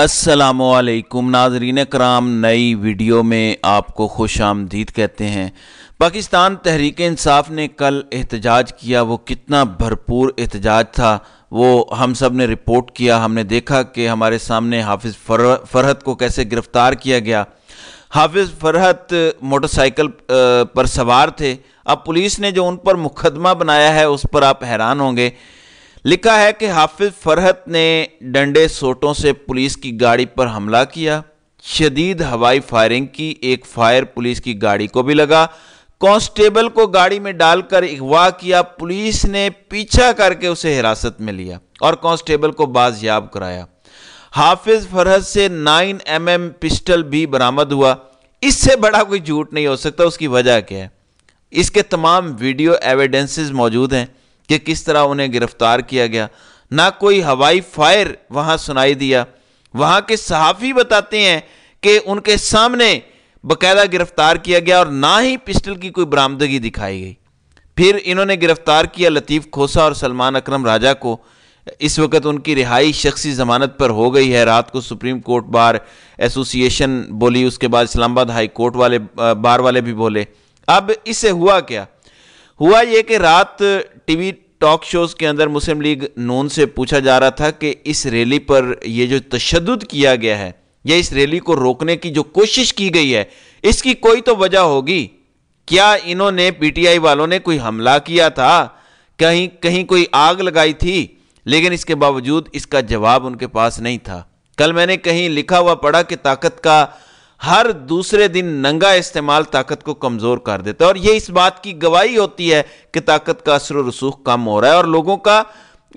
असलकुम नाजरीन कराम नई वीडियो में आपको खुश आमदीद कहते हैं पाकिस्तान तहरीक इंसाफ ने कल एहतजाज किया वो कितना भरपूर एहतजाज था वो हम सब ने रिपोर्ट किया हमने देखा कि हमारे सामने हाफिज़ फर, फरहत को कैसे गिरफ़्तार किया गया हाफिज़ फरहत मोटरसाइकिल पर सवार थे अब पुलिस ने जो उन पर मुकदमा बनाया है उस पर आप हैरान होंगे लिखा है कि हाफिज फरहत ने डंडे सोटों से पुलिस की गाड़ी पर हमला किया शदीद हवाई फायरिंग की एक फायर पुलिस की गाड़ी को भी लगा कांस्टेबल को गाड़ी में डालकर अगवा किया पुलिस ने पीछा करके उसे हिरासत में लिया और कांस्टेबल को बाजियाब कराया हाफिज फरहत से 9 एम एम पिस्टल भी बरामद हुआ इससे बड़ा कोई झूठ नहीं हो सकता उसकी वजह क्या है इसके तमाम वीडियो एविडेंसेस मौजूद हैं कि किस तरह उन्हें गिरफ्तार किया गया ना कोई हवाई फायर वहां सुनाई दिया वहां के सहाफ़ी बताते हैं कि उनके सामने बकायदा गिरफ्तार किया गया और ना ही पिस्टल की कोई बरामदगी दिखाई गई फिर इन्होंने गिरफ्तार किया लतीफ़ खोसा और सलमान अकरम राजा को इस वक्त उनकी रिहाई शख्सी ज़मानत पर हो गई है रात को सुप्रीम कोर्ट बार एसोसिएशन बोली उसके बाद इस्लामाबाद हाई कोर्ट वाले बार वाले भी बोले अब इससे हुआ क्या हुआ ये कि रात टीवी टॉक शोज़ के अंदर मुस्लिम लीग नून से पूछा जा रहा था कि इस रैली पर यह जो तशद किया गया है या इस रैली को रोकने की जो कोशिश की गई है इसकी कोई तो वजह होगी क्या इन्होंने पीटीआई वालों ने कोई हमला किया था कहीं कहीं कोई आग लगाई थी लेकिन इसके बावजूद इसका जवाब उनके पास नहीं था कल मैंने कहीं लिखा हुआ पढ़ा कि ताकत का हर दूसरे दिन नंगा इस्तेमाल ताकत को कमज़ोर कर देता है और ये इस बात की गवाही होती है कि ताकत का असर रसूख कम हो रहा है और लोगों का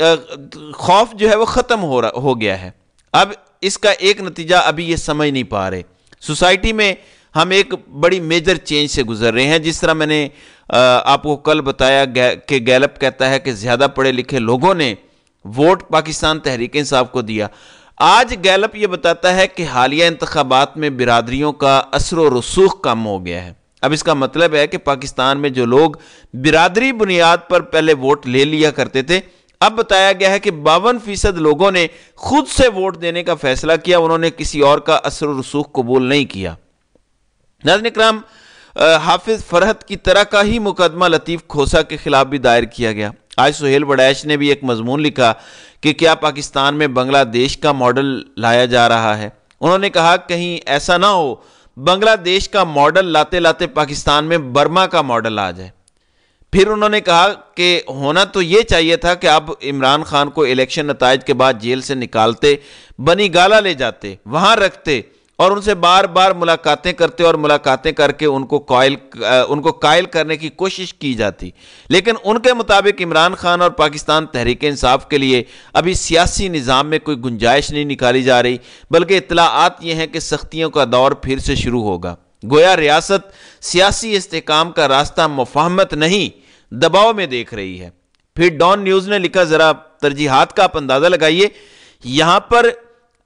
खौफ जो है वो ख़त्म हो रहा हो गया है अब इसका एक नतीजा अभी ये समझ नहीं पा रहे सोसाइटी में हम एक बड़ी मेजर चेंज से गुजर रहे हैं जिस तरह मैंने आपको कल बताया कि गैलप कहता है कि ज़्यादा पढ़े लिखे लोगों ने वोट पाकिस्तान तहरीक इंसाफ को दिया आज गैलप यह बताता है कि हालिया इंतबात में बिरादरियों का असर व रसूख कम हो गया है अब इसका मतलब है कि पाकिस्तान में जो लोग बिरादरी बुनियाद पर पहले वोट ले लिया करते थे अब बताया गया है कि बावन फीसद लोगों ने खुद से वोट देने का फैसला किया उन्होंने किसी और का असर रसूख कबूल नहीं किया नाजन कराम हाफिज फरहत की तरह का ही मुकदमा लतीफ़ खोसा के खिलाफ भी दायर किया गया आज सुहेल बड़ैश ने भी एक मजमून लिखा कि क्या पाकिस्तान में बांग्लादेश का मॉडल लाया जा रहा है उन्होंने कहा कहीं ऐसा ना हो बांग्लादेश का मॉडल लाते लाते पाकिस्तान में बर्मा का मॉडल आ जाए फिर उन्होंने कहा कि होना तो ये चाहिए था कि अब इमरान खान को इलेक्शन नतज के बाद जेल से निकालते बनी गाला ले जाते वहाँ रखते और उनसे बार बार मुलाकातें करते और मुलाकातें करके उनको कायल उनको कायल करने की कोशिश की जाती लेकिन उनके मुताबिक इमरान खान और पाकिस्तान तहरीक इंसाफ के लिए अभी सियासी निज़ाम में कोई गुंजाइश नहीं निकाली जा रही बल्कि इतलाआत ये हैं कि सख्तियों का दौर फिर से शुरू होगा गोया रियासत सियासी इसकाम का रास्ता मुफाहमत नहीं दबाव में देख रही है फिर डॉन न्यूज़ ने लिखा ज़रा तरजीहत का आप अंदाज़ा लगाइए यहाँ पर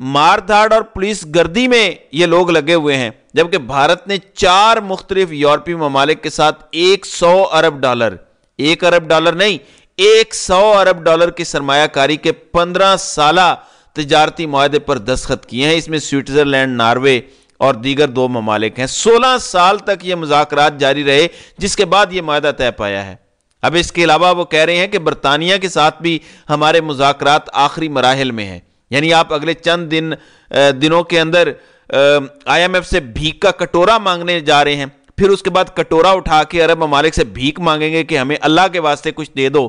मारधाड़ और पुलिस गर्दी में ये लोग लगे हुए हैं जबकि भारत ने चार मुख्तलिफ यूरोपीय ममालिक के साथ एक सौ अरब डॉलर एक अरब डॉलर नहीं एक सौ अरब डॉलर की सरमाकारी के पंद्रह साल तजारती माहे पर दस्खत किए हैं इसमें स्विट्जरलैंड नार्वे और दीगर दो ममालिक हैं सोलह साल तक ये मुजाकर जारी रहे जिसके बाद ये माह तय पाया है अब इसके अलावा वो कह रहे हैं कि बरतानिया के साथ भी हमारे मुजाकर आखिरी मराहल में हैं यानी आप अगले चंद दिन दिनों के अंदर आईएमएफ से भीख का कटोरा मांगने जा रहे हैं फिर उसके बाद कटोरा उठा के अरब ममालिक से भीख मांगेंगे कि हमें अल्लाह के वास्ते कुछ दे दो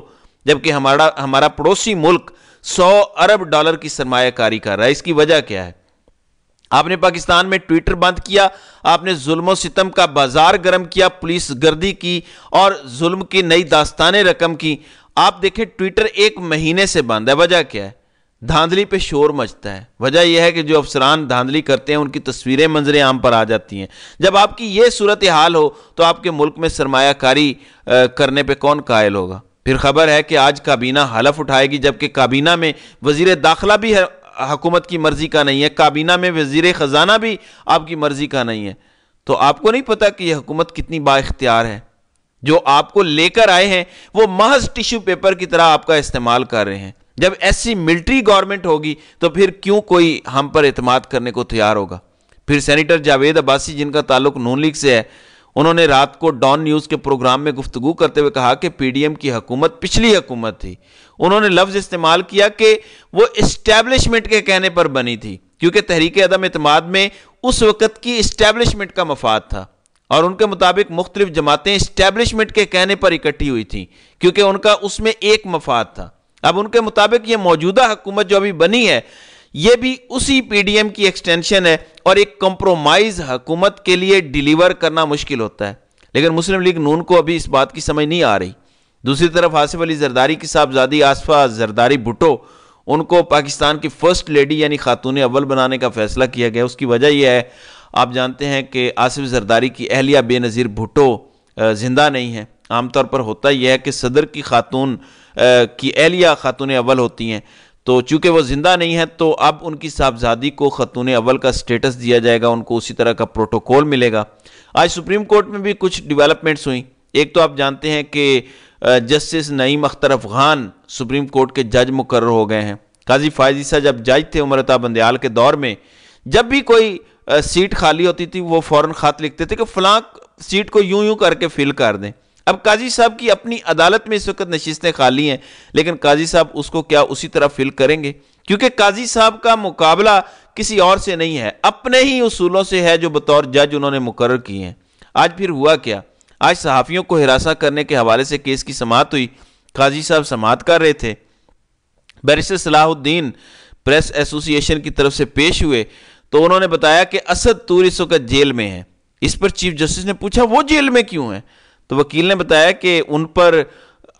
जबकि हमारा हमारा पड़ोसी मुल्क सौ अरब डॉलर की सरमाकारी कर रहा है इसकी वजह क्या है आपने पाकिस्तान में ट्विटर बंद किया आपने जुल्म सितम का बाजार गर्म किया पुलिस गर्दी की और जुल्म की नई दास्तानें रकम की आप देखें ट्विटर एक महीने से बंद है वजह क्या है धांधली पे शोर मचता है वजह यह है कि जो अफसरान धांधली करते हैं उनकी तस्वीरें मंजरे आम पर आ जाती हैं जब आपकी ये सूरत हाल हो तो आपके मुल्क में सरमाकारी करने पे कौन कायल होगा फिर खबर है कि आज काबीना हलफ उठाएगी जबकि काबीना में वजीर दाखिला भी हकूमत की मर्जी का नहीं है काबीना में वजीर ख़जाना भी आपकी मर्जी का नहीं है तो आपको नहीं पता कि यह हुकूमत कितनी बाख्तियार है जो आपको लेकर आए हैं वो महज टिश्यू पेपर की तरह आपका इस्तेमाल कर रहे हैं जब ऐसी मिलिट्री गवर्नमेंट होगी तो फिर क्यों कोई हम पर अतमाद करने को तैयार होगा फिर सेनेटर जावेद अब्बासी जिनका ताल्लुक नून लीग से है उन्होंने रात को डॉन न्यूज़ के प्रोग्राम में गुफ्तु करते हुए कहा कि पीडीएम की हुकूमत पिछली हुकूमत थी उन्होंने लफ्ज़ इस्तेमाल किया कि वो इस्टेब्लिशमेंट के कहने पर बनी थी क्योंकि तहरीक अदम अतमाद में उस वक़्त की इस्टेब्लिशमेंट का मफाद था और उनके मुताबिक मुख्तलिफ जमातें इस्टेब्लिशमेंट के कहने पर इकट्ठी हुई थी क्योंकि उनका उसमें एक मफाद था अब उनके मुताबिक ये मौजूदा हुकूमत जो अभी बनी है ये भी उसी पीडीएम की एक्सटेंशन है और एक कंप्रोमाइज हुकूमत के लिए डिलीवर करना मुश्किल होता है लेकिन मुस्लिम लीग नून को अभी इस बात की समझ नहीं आ रही दूसरी तरफ आसिफ अली जरदारी की साहबजादी आसफा जरदारी भुटो उनको पाकिस्तान की फर्स्ट लेडी यानी खातून अव्वल बनाने का फैसला किया गया उसकी वजह यह है आप जानते हैं कि आसिफ जरदारी की अहलिया बेनज़ीर भुटो जिंदा नहीं है आमतौर पर होता यह है कि सदर की खातून की एहलिया खातून अव्वल होती हैं तो चूंकि वह ज़िंदा नहीं है तो अब उनकी साहबजादी को ख़तून अव्वल का स्टेटस दिया जाएगा उनको उसी तरह का प्रोटोकॉल मिलेगा आज सुप्रीम कोर्ट में भी कुछ डिवेलपमेंट्स हुई एक तो आप जानते हैं कि justice Naeem Akhtar Afghan supreme court के जज मुकर हो गए हैं काजी फायजीसा जब जज थे उमरता बंदयाल के दौर में जब भी कोई सीट खाली होती थी वो फ़ौर ख़त लिखते थे कि फलांक सीट को यूं यूं करके फिल कर दें अब काजी साहब की अपनी अदालत में इस वक्त नशिस्तें खाली हैं लेकिन काजी साहब उसको क्या उसी तरह फिल करेंगे क्योंकि काजी साहब का मुकाबला किसी और से नहीं है अपने ही उसूलों से है जो बतौर जज उन्होंने मुकर किए हैं आज फिर हुआ क्या आज सहाफ़ियों को हिरासा करने के हवाले से केस की समात हुई काजी साहब समात कर रहे थे बैरिस्टर सलाहुद्दीन प्रेस एसोसिएशन की तरफ से पेश हुए तो उन्होंने बताया कि असद तूर इस जेल में है इस पर चीफ जस्टिस ने पूछा वो जेल में क्यों है तो वकील ने बताया कि उन पर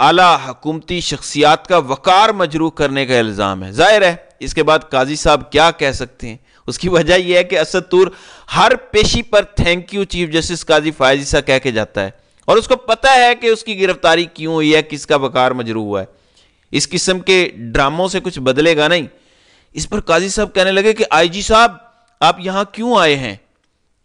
आला हकूमती शख्सियात का वक़ार मजरूह करने का इल्ज़ाम है ज़ाहिर है इसके बाद काजी साहब क्या कह सकते हैं उसकी वजह यह है कि असदूर हर पेशी पर thank you chief justice Qazi Faez साहब कह के जाता है और उसको पता है कि उसकी गिरफ्तारी क्यों हुई है किसका वकार मजरू हुआ है इस किस्म के ड्रामों से कुछ बदलेगा नहीं इस पर काजी साहब कहने लगे कि आईजी साहब आप यहां क्यों आए हैं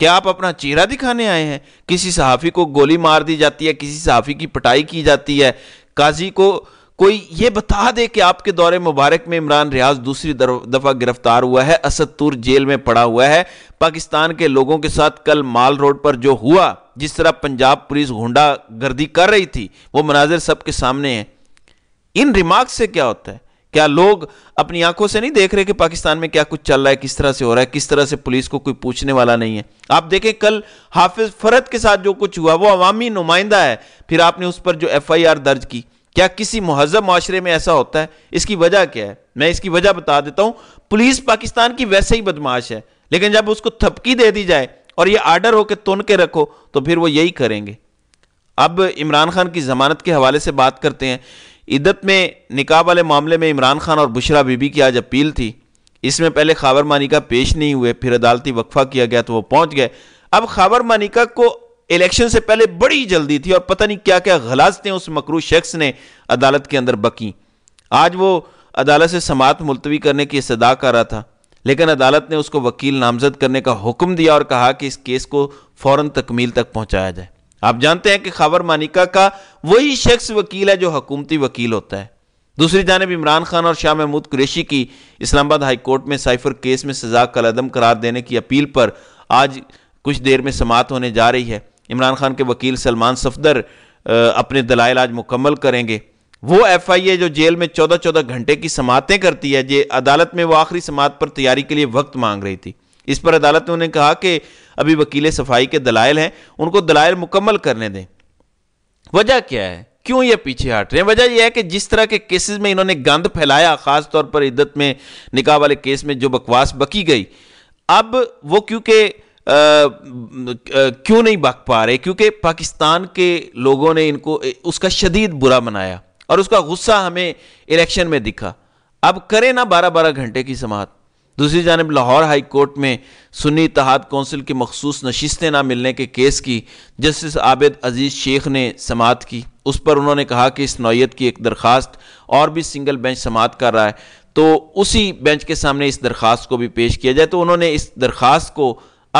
क्या आप अपना चेहरा दिखाने आए हैं किसी सहाफ़ी को गोली मार दी जाती है किसी सहाफ़ी की पटाई की जाती है काजी को कोई ये बता दे कि आपके दौरे मुबारक में इमरान रियाज दूसरी दफ़ा गिरफ्तार हुआ है असदतूर जेल में पड़ा हुआ है पाकिस्तान के लोगों के साथ कल माल रोड पर जो हुआ जिस तरह पंजाब पुलिस गुंडा गर्दी कर रही थी वो मनाजिर सबके सामने है इन रिमार्क से क्या होता है क्या लोग अपनी आंखों से नहीं देख रहे कि पाकिस्तान में क्या कुछ चल रहा है किस तरह से हो रहा है किस तरह से पुलिस को कोई पूछने वाला नहीं है आप देखें कल हाफिज फरत के साथ जो कुछ हुआ वो अवामी नुमाइंदा है फिर आपने उस पर जो एफ दर्ज की क्या किसी महजब माशरे में ऐसा होता है इसकी वजह क्या है मैं इसकी वजह बता देता हूं पुलिस पाकिस्तान की वैसे ही बदमाश है लेकिन जब उसको थपकी दे दी जाए और ये आर्डर होकर तुन के रखो तो फिर वो यही करेंगे अब इमरान खान की जमानत के हवाले से बात करते हैं इद्दत में निकाह वाले मामले में इमरान खान और बुशरा बीबी की आज अपील थी इसमें पहले खाबर मानिका पेश नहीं हुए फिर अदालती वक्फा किया गया तो वो पहुंच गए अब खाबर मानिका को इलेक्शन से पहले बड़ी जल्दी थी और पता नहीं क्या क्या गलाजतें उस मकरू शख्स ने अदालत के अंदर बकी आज वो अदालत से समात मुलतवी करने की सदा कर रहा था लेकिन अदालत ने उसको वकील नामजद करने का हुक्म दिया और कहा कि इस केस को फ़ौर तकमील तक पहुँचाया जाए आप जानते हैं कि खबर मानिका का वही शख्स वकील है जो हकूमती वकील होता है दूसरी जानब इमरान खान और शाह महमूद कुरेशी की इस्लामाबाद हाईकोर्ट में साइफर केस में सजा का लदम करार देने की अपील पर आज कुछ देर में समाप्त होने जा रही है इमरान खान के वकील सलमान सफदर अपने दलाइल आज मुकम्मल करेंगे वो एफ आई ए जो जेल में चौदह चौदह घंटे की समातें करती है जे अदालत में वो आखिरी समात पर तैयारी के लिए वक्त मांग रही थी इस पर अदालत ने उन्हें कहा कि अभी वकील सफाई के दलाइल हैं उनको दलाइल मुकम्मल करने दें वजह क्या है क्यों ये पीछे हट रहे हैं वजह यह है कि जिस तरह के केसेस में इन्होंने गंद फैलाया खासतौर पर इद्दत में निकाह वाले केस में जो बकवास बकी गई अब वो क्योंकि क्यों नहीं बक पा रहे क्योंकि पाकिस्तान के लोगों ने इनको उसका शदीद बुरा मनाया और उसका गुस्सा हमें इलेक्शन में दिखा अब करें ना बारह बारह घंटे की समात दूसरी जानब लाहौर हाई कोर्ट में सुन्नी इतिहाद कौंसिल की मखसूस नशस्तें ना मिलने के केस की जस्टिस आबद अजीज़ शेख ने समात की उस पर उन्होंने कहा कि इस नौीयत की एक दरख्वास्त और भी सिंगल बेंच समात कर रहा है तो उसी बेंच के सामने इस दरख्वास्त को भी पेश किया जाए तो उन्होंने इस दरख्वास्त को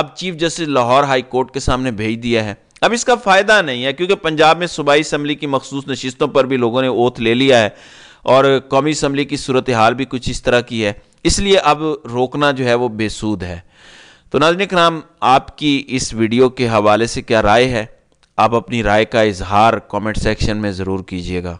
अब chief justice Lahore high court के सामने भेज दिया है अब इसका फ़ायदा नहीं है क्योंकि पंजाब में सूबाई इसम्बली की मखसूस नशस्तों पर भी लोगों ने ओथ ले लिया है और कौमी इसम्बली की सूरत हाल भी कुछ इस तरह की है इसलिए अब रोकना जो है वो बेसूद है तो नाजनिक नाम आपकी इस वीडियो के हवाले से क्या राय है आप अपनी राय का इजहार कमेंट सेक्शन में ज़रूर कीजिएगा